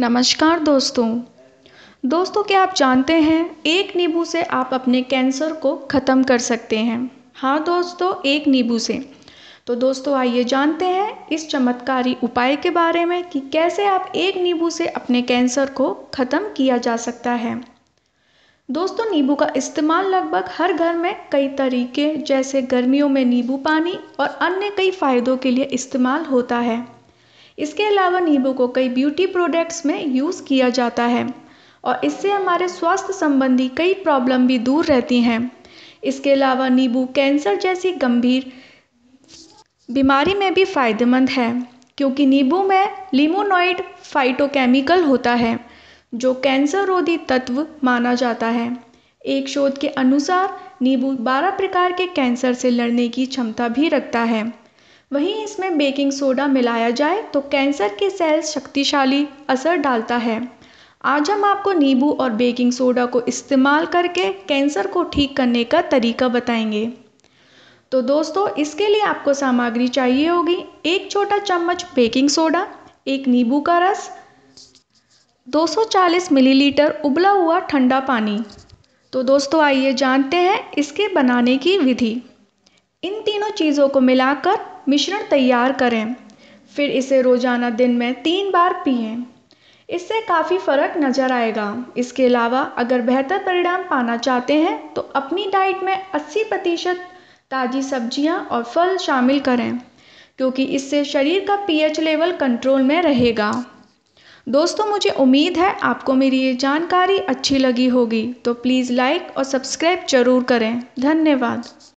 नमस्कार दोस्तों दोस्तों क्या आप जानते हैं एक नींबू से आप अपने कैंसर को ख़त्म कर सकते हैं हाँ दोस्तों एक नींबू से तो दोस्तों आइए जानते हैं इस चमत्कारी उपाय के बारे में कि कैसे आप एक नींबू से अपने कैंसर को ख़त्म किया जा सकता है दोस्तों नींबू का इस्तेमाल लगभग हर घर में कई तरीके जैसे गर्मियों में नींबू पानी और अन्य कई फ़ायदों के लिए इस्तेमाल होता है इसके अलावा नींबू को कई ब्यूटी प्रोडक्ट्स में यूज़ किया जाता है और इससे हमारे स्वास्थ्य संबंधी कई प्रॉब्लम भी दूर रहती हैं इसके अलावा नींबू कैंसर जैसी गंभीर बीमारी में भी फायदेमंद है क्योंकि नींबू में लिमोनॉइड फाइटोकेमिकल होता है जो कैंसर रोधी तत्व माना जाता है एक शोध के अनुसार नींबू 12 प्रकार के कैंसर से लड़ने की क्षमता भी रखता है वहीं इसमें बेकिंग सोडा मिलाया जाए तो कैंसर के सेल्स शक्तिशाली असर डालता है आज हम आपको नींबू और बेकिंग सोडा को इस्तेमाल करके कैंसर को ठीक करने का तरीका बताएंगे तो दोस्तों इसके लिए आपको सामग्री चाहिए होगी एक छोटा चम्मच बेकिंग सोडा एक नींबू का रस 240 मिलीलीटर उबला हुआ ठंडा पानी तो दोस्तों आइए जानते हैं इसके बनाने की विधि इन तीनों चीज़ों को मिलाकर मिश्रण तैयार करें फिर इसे रोज़ाना दिन में तीन बार पिएं इससे काफ़ी फ़र्क नज़र आएगा इसके अलावा अगर बेहतर परिणाम पाना चाहते हैं तो अपनी डाइट में अस्सी प्रतिशत ताज़ी सब्जियां और फल शामिल करें क्योंकि इससे शरीर का पीएच लेवल कंट्रोल में रहेगा दोस्तों मुझे उम्मीद है आपको मेरी ये जानकारी अच्छी लगी होगी तो प्लीज़ लाइक और सब्सक्राइब ज़रूर करें धन्यवाद